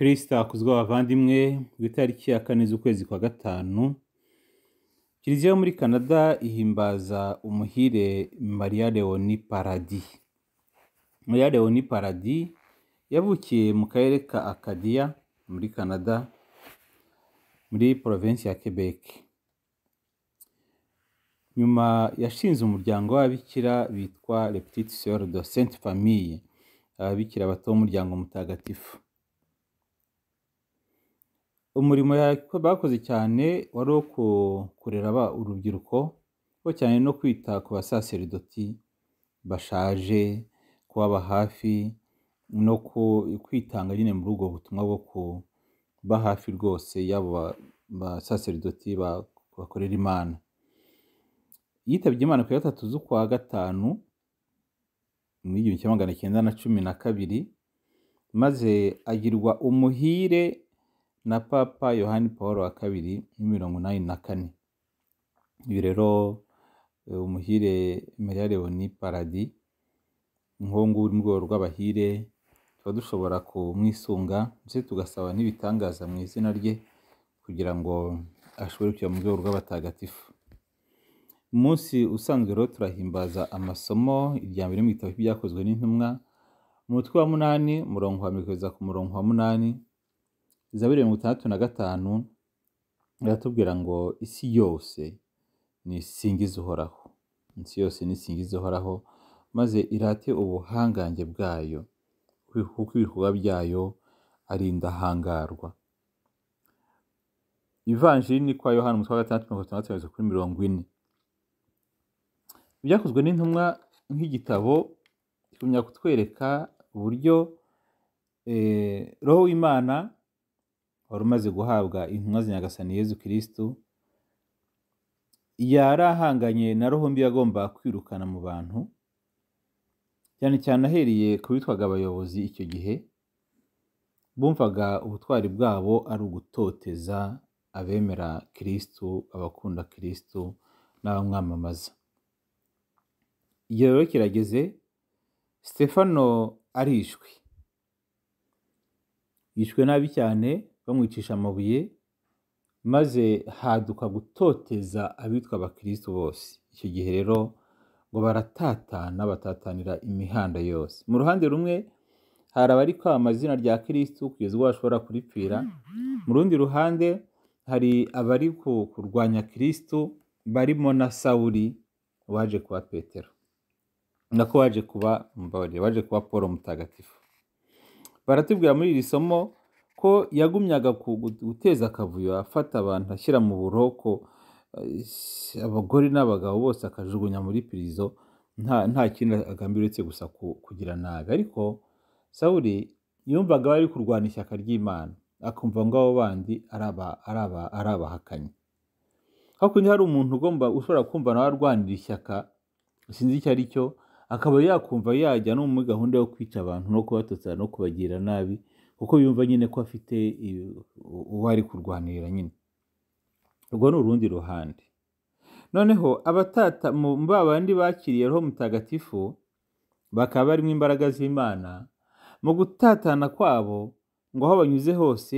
kirisita akuzwa abavandimwe ku itariki ya kane z'ukwezi kwa gatanu kiliziya yo muri canada ihimbaza umuhire maria leoni paradi maria leoni paradi yavukiye mu karere ka akadiya muri canada muri provinsi ya quebec nyuma yashinze umuryango w'ababikira bitwa repetition de sainte famille ababikira bato b'umuryango mutagatifu umurimo bakoze cyane wari uwo kurera urubyiruko ko cyane no kwita ku basaseridoti bashaje kubaba hafi no kwitanga nyine muri ubwo butumwa bwo kuba hafi rwose y'abo basaseridoti bakorera imana yitabye imana ku ya gatatu z'ukwa gatanu mu igihumbi kimwe magana cyenda na cumi na kabiri maze agirwa umuhire na papa yohani paul wa kabiri muri mirongo inani na kane ibi rero eh, umuhire mariya leoni paradi inkungu uri mu rwego rw'abahire tuba dushobora kumwisunga ndetse tugasaba n'ibitangaza mu izina rye kugira ngo ashobore kujya mu rwego rw'abatagatifu umunsi usanzwe rero turahimbaza amasomo irya mbere mu gitabo cy'ibyakozwe n'intumwa umutwe wa munani umurongo wa mbere ku murongo wa munani zaburi mirongo itandatu na gatanu iratubwira ngo isi yose nisingize uhoraho isi yose nisingize uhoraho maze irate ubuhangange bwayo kuko ibikorwa byayo ari indahangarwa ivanjiri ni kwa yohana umutwe wa gatandatu mirongo itandatu kuri mirongo ine byakozwe n'intumwa nk'igitabo kigumya kutwereka uburyo eh, roho w'imana wari umaze guhabwa intumwa za Yezu kirisito yari ahanganye na mbi agomba kwirukana mu bantu cyane cyane ahereye ku bitwaga abayobozi icyo gihe bumvaga ubutwari bwabo ari ugutoteza abemera kirisito abakunda kirisito n'abamwamamaza igihe rero kirageze stefano arishwe yishwe nabi cyane bamwicisha amabuye maze haduka gutoteza abitwa abakristo bose icyo gihe rero ngo baratatana batatanira imihanda yose mu ruhande rumwe hari abari kwamamaza izina rya kirisitu kugeza ubwo bashobora kuripfira mu rundi ruhande hari abari kurwanya kirisitu barimo na sawuri waje kuba petero nako waje kuba mbabarira waje kuba paul mutagatifu baratubwira muri iri somo ko yagumyaga guteza akavuyo afata abantu ashyira mu buroko eh, abagore n'abagabo bose akajugunya muri pirizo nta kindi agambiriye uretse gusa kugira nabi ariko sawuri yumvaga bari kurwana ishyaka ry'imana akumva ngo abo bandi ari abahakanye hakurya hari umuntu ugomba ushobora kumva nawe arwanira ishyaka sinzi icyo ari cyo akaba yakumva yajya no muri gahunda yo kwica abantu no kubatotsa no kubagira nabi kuko yumva nyine ko afite uwo ari kurwanirira nyine urwo ni urundi ruhande noneho abatata mu bandi bakiriye roho mutagatifu bakaba barimo imbaraga z'imana mu gutatana kwabo ngo aho banyuze hose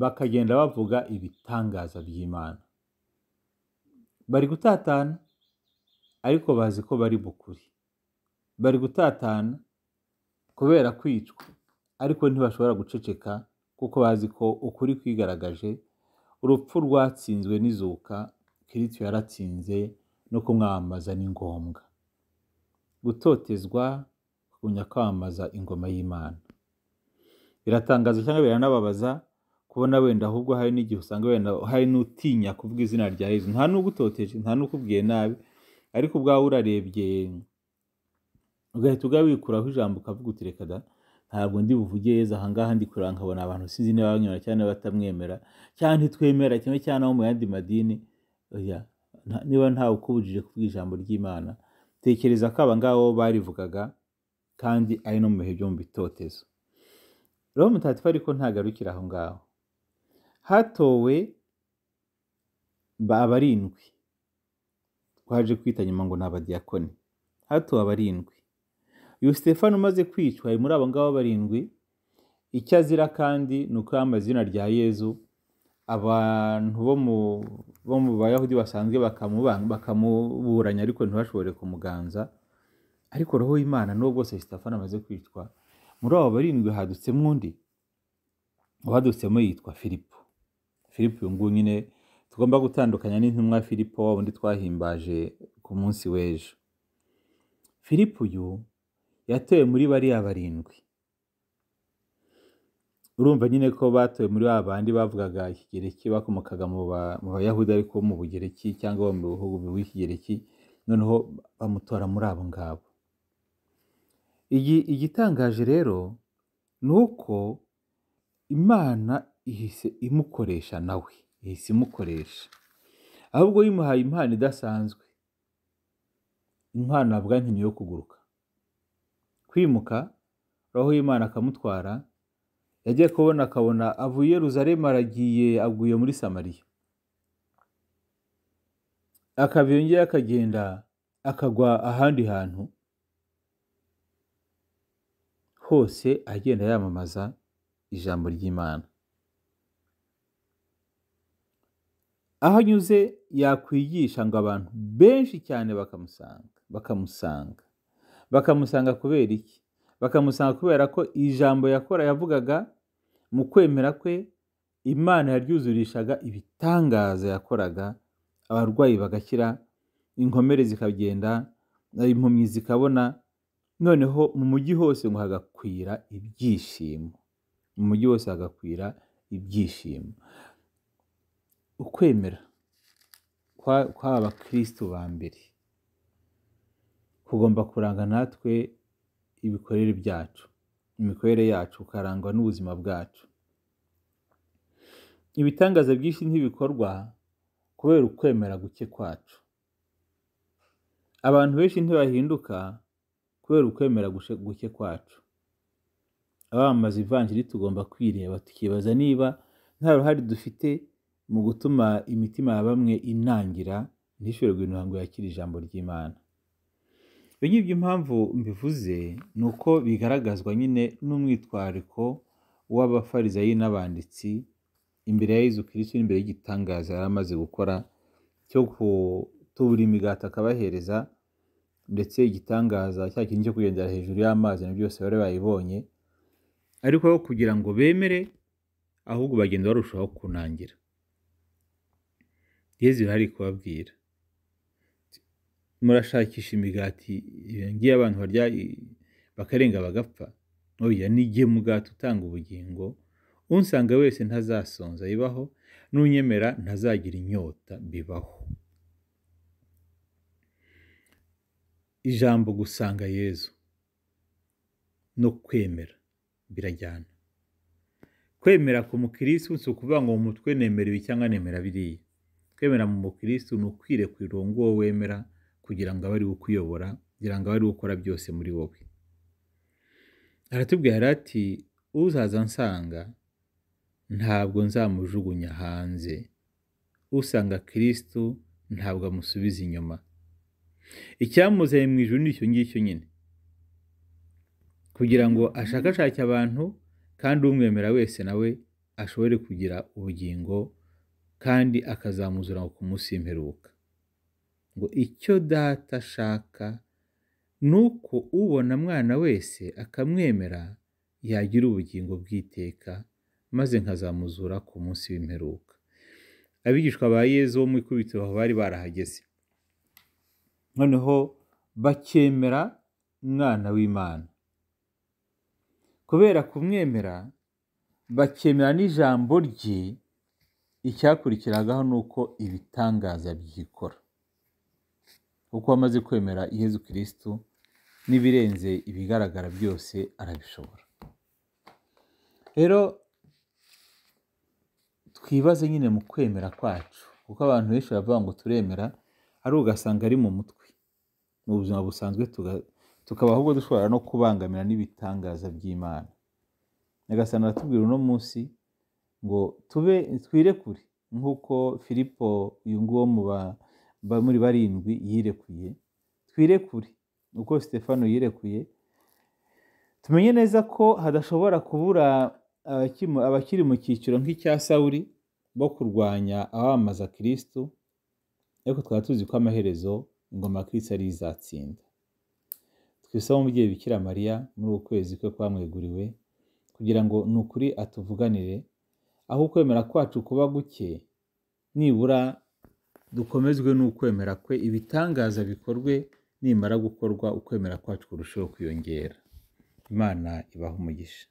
bakagenda bavuga ibitangaza by'imana bari gutatana ariko bazi ko bari bukuri bari gutatana kubera kwicwa ariko ntibashobora guceceka kuko bazi ko ukuri kwigaragaje urupfu rwatsinzwe n'izuka kirisito yaratsinze no kumwamamaza ni ngombwa gutotezwa kugumya kwamamaza ingoma y'imana biratangaza cyangwa biranababaza kubona wenda ahubwo hari n'igihe usanga wenda hari n'utinya kuvuga izina rya yezu nta n'ugutoteje nta n'ukubwiye nabi ariko ubwawe urarebye ugahita ugahita ijambo ukavuga uti reka da ntabwo ndi buvuge yeza aha ngaha ndi kureba nkabona abantu sinzi niba banyura cyane batamwemera cyangwa ntitwemera kimwe cyane no mu yandi madini niba ntawe ukubujije kuvuga ijambo ry'imana tekereza ko aba barivugaga kandi ari no mu bihe byo mu bitotezo rero mutatifa ariko ntagarukira aho ngaho hatowe abarindwi twaje kwita nyuma ngo ni abadiyakoni hatowe abarindwi Yusitefano umaze kwicwa muri abo ngabo barindwi icyo azira kandi ni uko yambaye izina rya yezu abantu bo mu bayahudi basanzwe bakamuburanya ariko ntibashobore kumuganza ariko roho y'imana n'uwo bwose Yusitefano amaze kwicwa muri abo barindwi hadutsemo undi uwadutsemo yitwa filipo filipo uyu nguyu nyine tugomba gutandukanya n'intumwa filipo wundi twahimbaje ku munsi w'ejo filipo uyu yatewe muri bariya barindwi urumva nyine ko batowe muri ba bandi bavugaga ikigereki bakomokaga mu bayahudi ariko mu bugereki cyangwa mu bihugu by'ikigereki noneho bamutora muri abo ngabo igitangaje rero ni uko imana ihise imukoresha nawe ihise imukoresha ahubwo yimuhaye impano idasanzwe impano navuga nk'iyo yo kuguruka kwimuka roho y'imana akamutwara yagiye kubona akabona avuye Yeruzalemu aragiye aguye muri samariya akaba yongeye akagenda akagwa ahandi hantu hose agenda yamamaza ijambo ry'imana aho anyuze yakwigisha ngo abantu benshi cyane bakamusanga bakamusanga bakamusanga kubera iki bakamusanga kubera ko ijambo yakora yavugaga mu kwemera kwe imana yaryuzurishaga ibitangaza yakoraga abarwayi bagakira inkomere zikagenda impumyi zikabona noneho mu mujyi hose ngo hagakwira ibyishimo mu mujyi hose hagakwira ibyishimo ukwemera kw'aba bakirisitu ba mbere kugomba kuranga natwe ibikorere byacu imikorere yacu ukarangwa n'ubuzima bwacu ibitangaza byinshi ntibikorwa kubera ukwemera guke kwacu abantu benshi ntibahinduka kubera ukwemera guke kwacu abamamaza ivanjiri tugomba kwireba tukibaza niba nta ruhare dufite mu gutuma imitima ya bamwe inangira ntishobore guhindura ngo yakire ijambo ry'imana Iyo ngibyo impamvu mbivuze ni uko bigaragazwa nyine n'umwitwariko w'abafarizayi n'abanditsi imbere ya Yezu Kristo n'imbere y'igitangaza yari amaze gukora cyo gutubura imigati akabahereza ndetse igitangaza cya kindi cyo kugendera hejuru y'amazi na byose bari bayibonye ariko kugira ngo bemere ahubwo bagenda barushaho kunangira yezu yari ari kubabwira murashakisha imigati yongeye abantu barya bakarenga bagapfa oya nijye mugati utanga ubugingo unsanga wese ntazasonza bibaho n'unyemera ntazagira inyota bibaho ijambo gusanga yezu no kwemera birajyana kwemera ku mukirisitu si ukuvuga ngo mu mutwe nemera cyangwa nemera biriya kwemera mu mukirisitu ni ukwire ku irongo wemera kugira ngo abe ari we ukuyobora kugira ngo abe ari we ukora byose muri wowe aratubwira ati uzaza nsanga ntabwo nzamujugunya hanze usanga kirisitu ntabwo amusubiza inyuma icyamuzanye mu ijuru ni icyo ngicyo nyine kugira ngo ashakashake abantu kandi umwemera wese nawe ashobore kugira ubugingo kandi akazamuzura ku munsi w'imperuka ngo icyo data ashaka ni uko ubona mwana wese akamwemera yagira ubugingo bw'iteka maze nkazamuzura ku munsi w'imperuka abigishwa ba yezu bo mu ikubitiro bari barahageze noneho bakemera umwana w'imana kubera kumwemera bakemera n'ijambo rye icyakurikiragaho ni uko ibitangaza byikora kuko wamaze kwemera Yezu kirisitu n'ibirenze ibigaragara byose arabishobora rero twibaze nyine mu kwemera kwacu kuko abantu benshi baravuga ngo turemera ari ugasanga ari mu mutwe mu buzima busanzwe tukaba ahubwo dushobora no kubangamira n'ibitangaza by'imana nyagasana aratubwira uno munsi ngo tube twirekure nk'uko filipo uyu nguwo mu ba muri barindwi yirekuye twirekure uko Stefano yirekuye tumenye neza ko hadashobora kubura eh, abakiri mu cyiciro nk'icya sawuri bo kurwanya abamamaza kirisito ariko twaba tuzi ko amaherezo ingoma kirisito ari izatsinda twisaba umubyeyi bikira mariya muri uku kwezi kwe kwamweguriwe kugira ngo ni ukuri atuvuganire aho ukwemera kwacu kuba guke nibura dukomezwe n'ukwemera kwe ibitangaza bikorwe nimara gukorwa ukwemera kwacu kurushaho kwiyongera imana ibaha umugisha